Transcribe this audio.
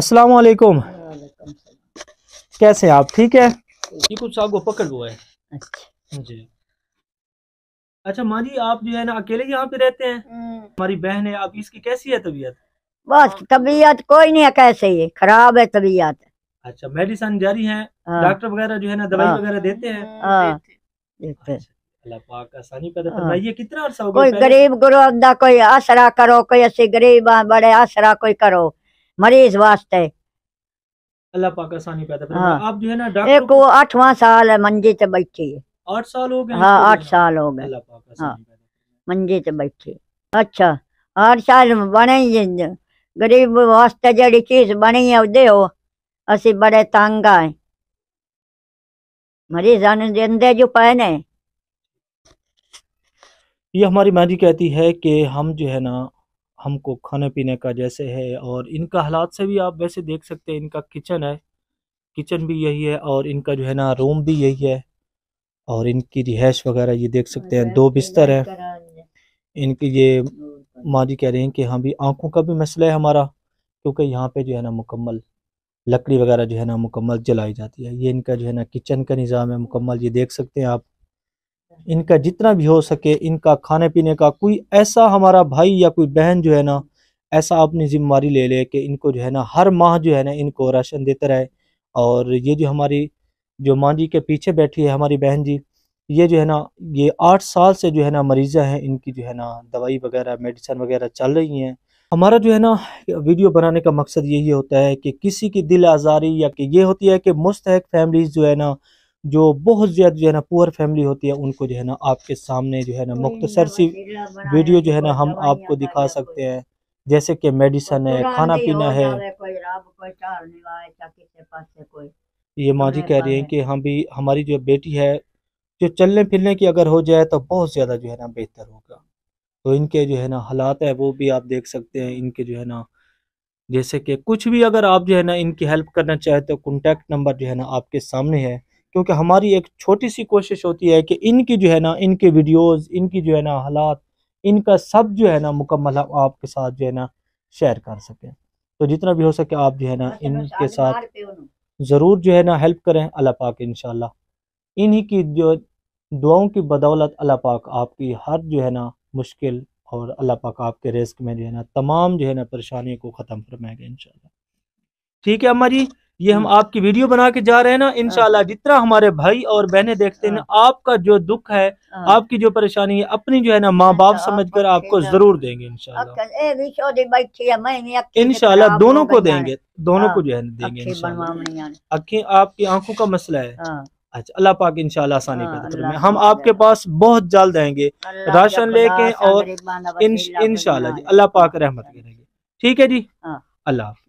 अस्सलाम वालेकुम कैसे आप ठीक है जी कुछ साहब को पकड़ हुआ है अच्छा जी अच्छा माँ जी आप जो है ना अकेले यहाँ पे रहते हैं हम्म। हमारी बहन है आप इसकी कैसी है तबीयत बस हाँ। तबीयत कोई नहीं है कैसे ये खराब है तबीयत अच्छा मेडिसिन जारी है हाँ। डॉक्टर वगैरह जो है ना दवाई हाँ। वगैरह देते हैं अच्छा, अल्लाह कितना कोई गरीब गुरबदा कोई आसरा करो कोई ऐसे गरीब बड़े आसरा कोई करो मरीज वास्ते अल्लाह पाक आसानी पैदा हाँ। आप जो है ना डॉक्टर एक को आठवां साल है मंजी पे बैठी है आठ साल हो गए हाँ आठ साल हो गए हाँ मंजे बैठी अच्छा हर साल बने गरीब वास्ते जड़ी चीज बनी है दे असि बड़े तंग आए मरीजा ने जिंदे जो पहने ये हमारी मैडी कहती है कि हम जो है ना हमको खाने पीने का जैसे है और इनका हालात से भी आप वैसे देख सकते हैं इनका किचन है किचन भी यही है और इनका जो है ना रूम भी यही है और इनकी रिहाइश वगैरह ये देख सकते हैं दो बिस्तर है इनकी ये माँ जी कह रही हैं कि हाँ भी आँखों का भी मसला है हमारा क्योंकि यहाँ पे जो है ना मुकम्मल लकड़ी वगैरह जो है ना मुकम्मल जलाई जाती है ये इनका जो है ना किचन का निज़ाम है मुकम्मल ये देख सकते हैं आप इनका जितना भी हो सके इनका खाने पीने का कोई ऐसा हमारा भाई या कोई बहन जो है ना ऐसा अपनी जिम्मेवारी ले ले कि इनको जो है ना हर माह जो है ना इनको राशन देता रहे और ये जो हमारी जो माँ जी के पीछे बैठी है हमारी बहन जी ये जो है ना ये आठ साल से जो है ना मरीज़ा हैं इनकी जो है ना दवाई वगैरह मेडिसिन वगैरह चल रही हैं हमारा जो है ना वीडियो बनाने का मकसद यही होता है कि किसी की दिल आज़ारी या कि ये होती है कि मुस्तक फैमिलीज़ जो है ना जो बहुत ज़्यादा जो है ना पुअर फैमिली होती है उनको जो है ना आपके सामने जो है ना मुख्तसर सी वीडियो जो है ना हम आपको दिखा सकते हैं जैसे कि मेडिसन है तो खाना पीना है ये माँ जी कह रही हैं कि हम भी हमारी जो बेटी है जो चलने फिरने की अगर हो जाए तो बहुत ज़्यादा जो है ना बेहतर होगा तो इनके जो है ना हालात है वो भी आप देख सकते हैं इनके जो है ना जैसे कि कुछ भी अगर आप जो है ना इनकी हेल्प करना चाहे तो कॉन्टैक्ट नंबर जो है ना आपके सामने है क्योंकि हमारी एक छोटी सी कोशिश होती है कि इनकी जो है ना इनके वीडियोस इनकी जो है ना हालात इनका सब जो है ना मुकम्मल हम आपके साथ जो है ना शेयर कर सकें तो जितना भी हो सके आप जो है ना इनके साथ ज़रूर जो है ना हेल्प करें अल्लाह पाक इन इन्हीं की जो दुआओं की बदौलत अल्लाह पाक आपकी हर जो है ना मुश्किल और अल्लाह पाक आपके रिस्क में जो है ना तमाम जो है ना परेशानियों को ख़त्म फरमाएगा इन ठीक है अम्मा जी ये हम हम्म। आपकी वीडियो बना के जा रहे हैं ना हाँ। इनशाला जितना हमारे भाई और बहनें देखते हैं हाँ। आपका जो दुख है हाँ। आपकी जो परेशानी है अपनी जो है ना माँ बाप समझ कर आपको जरूर देंगे इनशाला दोनों को देंगे दोनों को जो है देंगे अखी आपकी आंखों का मसला है अच्छा अल्लाह पाक इंशाल्लाह आसानी का में हम आपके पास बहुत जल्द आएंगे राशन लेके और इंशाल्लाह इनशाला अल्लाह पाक रहमत करेंगे ठीक है जी अल्लाह